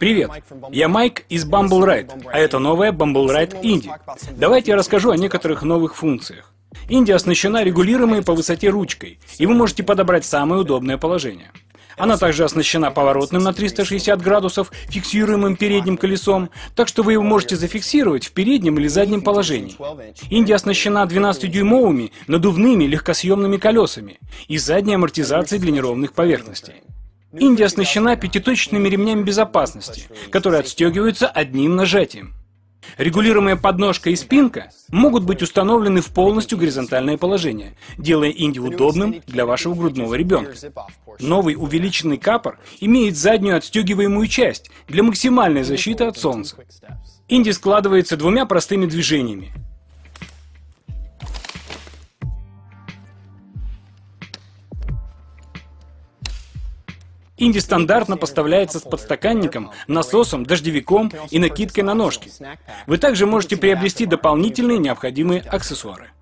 Привет, я Майк из Bumble Ride, а это новая Bumble Ride Indie. Давайте я расскажу о некоторых новых функциях. Индия оснащена регулируемой по высоте ручкой, и вы можете подобрать самое удобное положение. Она также оснащена поворотным на 360 градусов, фиксируемым передним колесом, так что вы его можете зафиксировать в переднем или заднем положении. Индия оснащена 12-дюймовыми надувными легкосъемными колесами и задней амортизацией для неровных поверхностей. Индия оснащена пятиточными ремнями безопасности, которые отстегиваются одним нажатием. Регулируемая подножка и спинка могут быть установлены в полностью горизонтальное положение, делая Инди удобным для вашего грудного ребенка. Новый увеличенный капор имеет заднюю отстегиваемую часть для максимальной защиты от солнца. Инди складывается двумя простыми движениями Инди стандартно поставляется с подстаканником, насосом, дождевиком и накидкой на ножки. Вы также можете приобрести дополнительные необходимые аксессуары.